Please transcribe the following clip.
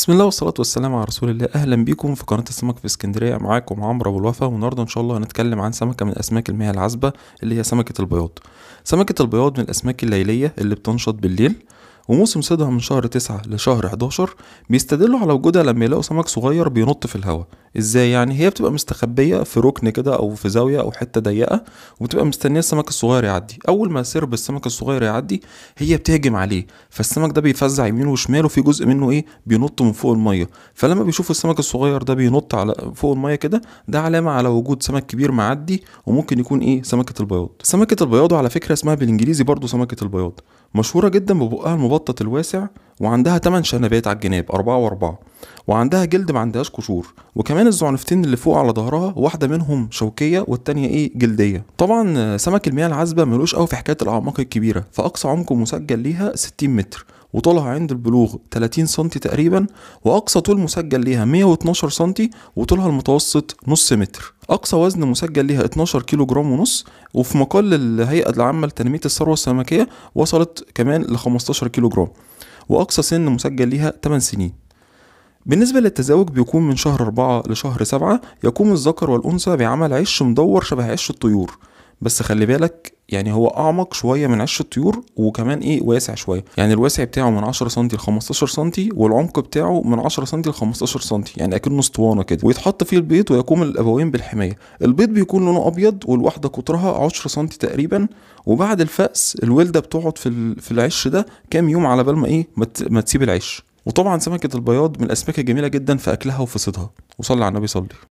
بسم الله والصلاة والسلام على رسول الله أهلا بيكم في قناة السمك في اسكندرية معاكم عمرو أبو الوفا والنهاردة إن شاء الله هنتكلم عن سمكة من أسماك المياه العذبة اللي هي سمكة البياض سمكة البياض من الأسماك الليلية اللي بتنشط بالليل وموسم صيدها من شهر 9 لشهر 11 بيستدلوا على وجودها لما يلاقوا سمك صغير بينط في الهواء ازاي يعني هي بتبقى مستخبيه في ركن كده او في زاويه او حته ضيقه وبتبقى مستنيه السمك الصغير يعدي اول ما سرب السمك الصغير يعدي هي بتهجم عليه فالسمك ده بيتفزع يمين وشمال وفي جزء منه ايه بينط من فوق الميه فلما بيشوفوا السمك الصغير ده بينط على فوق الميه كده ده علامه على وجود سمك كبير معدي وممكن يكون ايه سمكه البياض سمكه البياض على فكره اسمها بالانجليزي برضو سمكه البياض مشهورة جدا ببقها المبطط الواسع وعندها 8 شنبات على الجناب أربعة وأربعة وعندها جلد ما عندهاش قشور وكمان الزعنفتين اللي فوق على ظهرها واحدة منهم شوكية والتانية إيه جلدية طبعا سمك المياه العذبة ملوش قوي في حكاية الأعماق الكبيرة فأقصى عمق مسجل ليها 60 متر وطولها عند البلوغ 30 سم تقريبا وأقصى طول مسجل ليها 112 سم وطولها المتوسط نص متر أقصى وزن مسجل ليها 12 كيلو جرام ونص وفي مقال الهيئة العامة لتنمية الثروة السمكية وصلت كمان ل 15 كيلو جرام وأقصى سن مسجل ليها 8 سنين بالنسبة للتزاوج بيكون من شهر أربعة لشهر سبعة يقوم الذكر والأنثى بعمل عش مدور شبه عش الطيور بس خلي بالك يعني هو اعمق شويه من عش الطيور وكمان ايه واسع شويه يعني الواسع بتاعه من 10 سم ل 15 سم والعمق بتاعه من 10 سم ل 15 سم يعني اكنه اسطوانه كده ويتحط فيه البيض ويقوم الابوين بالحمايه البيض بيكون لونه ابيض والواحده قطرها 10 سم تقريبا وبعد الفأس الولده بتقعد في في العش ده كام يوم على بال ما ايه ما تسيب العش وطبعا سمكه البياض من الاسماك الجميله جدا في اكلها وفي صيدها وصلي على النبي صلي